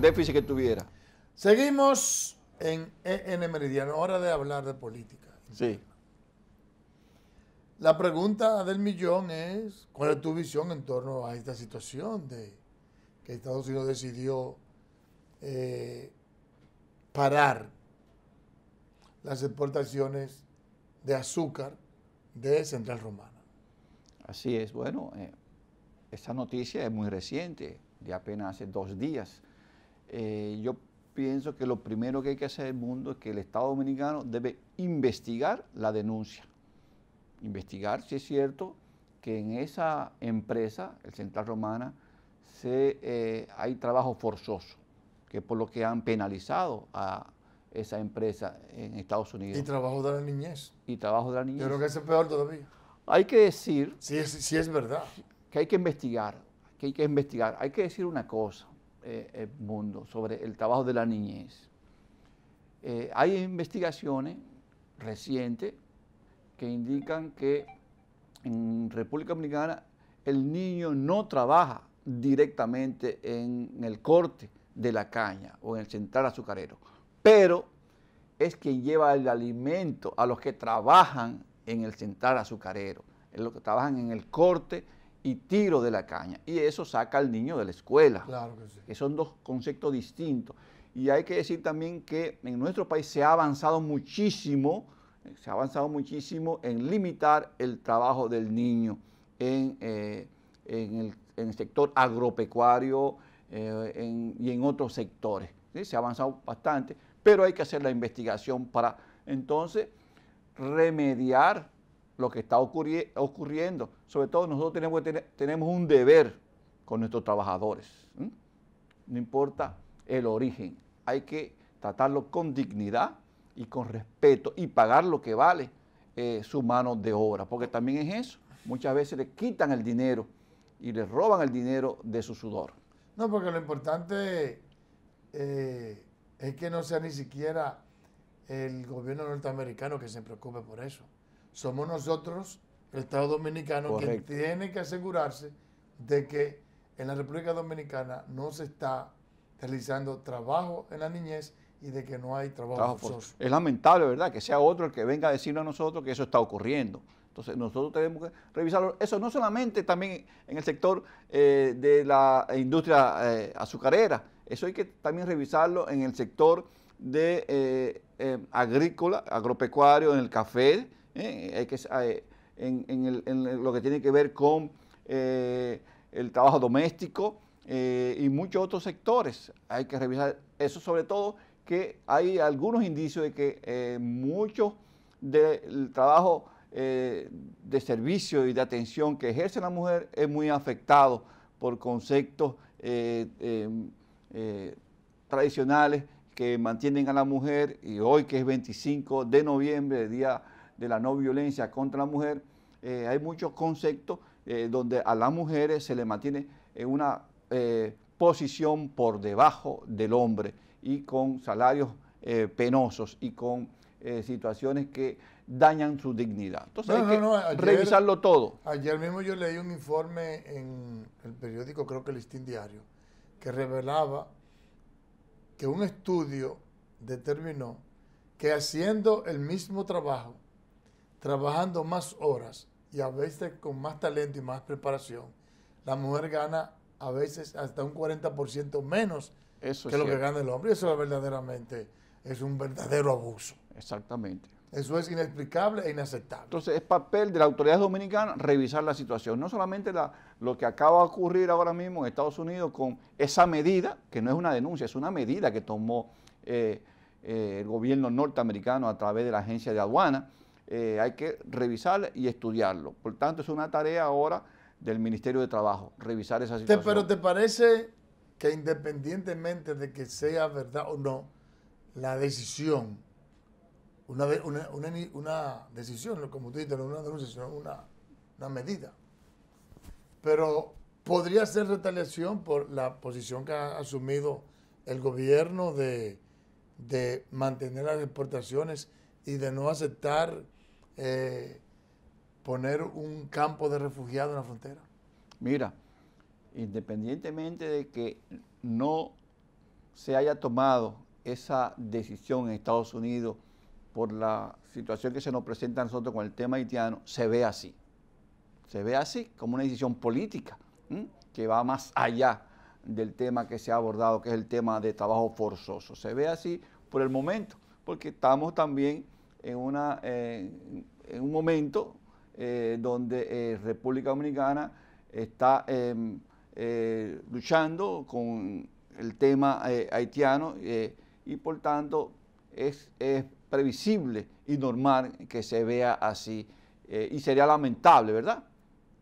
déficit que tuviera. Seguimos en EN Meridiano, hora de hablar de política. Sí. La pregunta del millón es, ¿cuál es tu visión en torno a esta situación de que Estados Unidos decidió eh, parar las exportaciones de azúcar de Central Romana? Así es, bueno, eh, esta noticia es muy reciente, de apenas hace dos días. Eh, yo pienso que lo primero que hay que hacer en el mundo es que el Estado dominicano debe investigar la denuncia. Investigar si es cierto que en esa empresa, el Central Romana, eh, hay trabajo forzoso, que es por lo que han penalizado a esa empresa en Estados Unidos. Y trabajo de la niñez. Y trabajo de la niñez. Yo creo que eso es peor todavía. Hay que decir... Si es, si es verdad. Que hay que investigar, que hay que investigar. Hay que decir una cosa. Eh, eh, mundo, sobre el trabajo de la niñez. Eh, hay investigaciones recientes que indican que en República Dominicana el niño no trabaja directamente en, el corte de la caña o en el central azucarero, pero es quien lleva el alimento a los que trabajan en el central azucarero, en los que trabajan en el corte y tiro de la caña. Y eso saca al niño de la escuela. Claro que sí. Que son dos conceptos distintos. Y hay que decir también que en nuestro país se ha avanzado muchísimo, se ha avanzado muchísimo en limitar el trabajo del niño en, eh, el, sector agropecuario eh, y en otros sectores. Se ha avanzado bastante, pero hay que hacer la investigación para entonces remediar lo que está ocurriendo. Sobre todo nosotros tenemos, un deber con nuestros trabajadores. No importa el origen, hay que tratarlo con dignidad y con respeto y pagar lo que vale eh, su mano de obra, porque también es eso. Muchas veces le quitan el dinero y le roban el dinero de su sudor. No, porque lo importante eh, es que no sea ni siquiera el gobierno norteamericano que se preocupe por eso somos nosotros, el Estado Dominicano, que quien tiene que asegurarse de que en la República Dominicana no se está realizando trabajo en la niñez y de que no hay trabajo, forzoso. Es lamentable, ¿verdad?, que sea otro el que venga a decirnos a nosotros que eso está ocurriendo. Entonces nosotros tenemos que revisarlo. Eso no solamente también en el sector eh, de la industria eh, azucarera, eso hay que también revisarlo en el sector de eh, agrícola, agropecuario, en el café, ¿eh? que, eh, en, lo que tiene que ver con eh, el trabajo doméstico y muchos otros sectores. Hay que revisar eso sobre todo que hay algunos indicios de que mucho del trabajo de servicio y de atención que ejerce la mujer es muy afectado por conceptos tradicionales que mantienen a la mujer y hoy que es 25 de noviembre, día de la no violencia contra la mujer, eh, hay muchos conceptos eh, donde a las mujeres se le mantiene en eh, una posición por debajo del hombre y con salarios penosos y con situaciones que dañan su dignidad. Entonces hay que revisarlo todo. Ayer mismo yo leí un informe en el periódico, creo que el Listín Diario, que revelaba que un estudio determinó que haciendo el mismo trabajo, trabajando más horas y a veces con más talento y más preparación, la mujer gana a veces hasta un 40% menos que lo que gana el hombre. Eso verdaderamente es un verdadero abuso. Exactamente. Eso es inexplicable e inaceptable. Entonces es papel de la autoridad dominicana revisar la situación, no solamente lo que acaba de ocurrir ahora mismo en Estados Unidos con esa medida, que no es una denuncia, es una medida que tomó eh, eh, el gobierno norteamericano a través de la agencia de aduana, eh, hay que revisar y estudiarlo. Por tanto, es una tarea ahora del Ministerio de Trabajo, revisar esa situación. Pero ¿te parece que independientemente de que sea verdad o no, la decisión, una, una, una, decisión, como tú dices, no una denuncia, una, una medida, pero podría ser retaliación por la posición que ha asumido el gobierno de, de mantener las exportaciones y de no aceptar eh, poner un campo de refugiados en la frontera? Mira, independientemente de que no se haya tomado esa decisión en Estados Unidos por la situación que se nos presenta a nosotros con el tema haitiano, se ve así. Se ve así como una decisión política que va más allá del tema que se ha abordado, que es el tema de trabajo forzoso. Se ve así por el momento, porque estamos también en, una, en un momento eh, donde eh, República Dominicana está em, eh, luchando con el tema haitiano y por tanto es, previsible y normal que se vea así y sería lamentable, ¿verdad?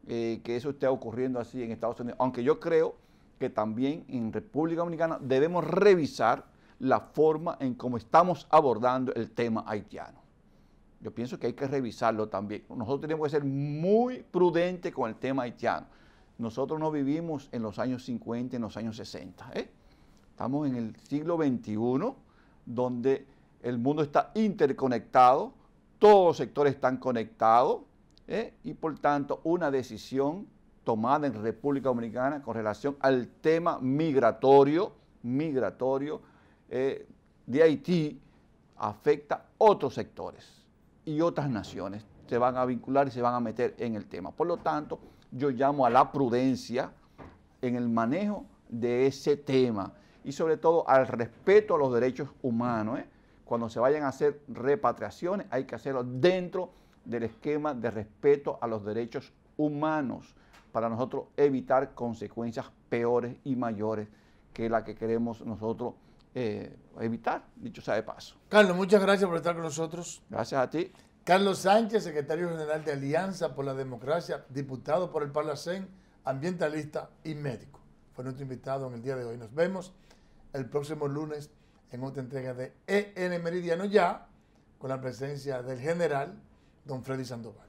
que eso esté ocurriendo así en Estados Unidos, aunque yo creo que también en República Dominicana debemos revisar la forma en cómo estamos abordando el tema haitiano yo pienso que hay que revisarlo también. Nosotros tenemos que ser muy prudentes con el tema haitiano. Nosotros no vivimos en los años 50, en los años 60. ¿eh? Estamos en el siglo XXI, donde el mundo está interconectado, todos los sectores están conectados, ¿eh? y por tanto una decisión tomada en República Dominicana con relación al tema migratorio, migratorio eh, de Haití, afecta a otros sectores y otras naciones se van a vincular y se van a meter en el tema. Por lo tanto, yo llamo a la prudencia en el manejo de ese tema y sobre todo al respeto a los derechos humanos. ¿eh? Cuando se vayan a hacer repatriaciones hay que hacerlo dentro del esquema de respeto a los derechos humanos para nosotros evitar consecuencias peores y mayores que la que queremos nosotros eh, evitar, dicho sea de paso. Carlos, muchas gracias por estar con nosotros. Gracias a ti. Carlos Sánchez, secretario general de Alianza por la Democracia, diputado por el Palacén, ambientalista y médico. Fue nuestro invitado en el día de hoy. Nos vemos el próximo lunes en otra entrega de EN Meridiano ya, con la presencia del general don Freddy Sandoval.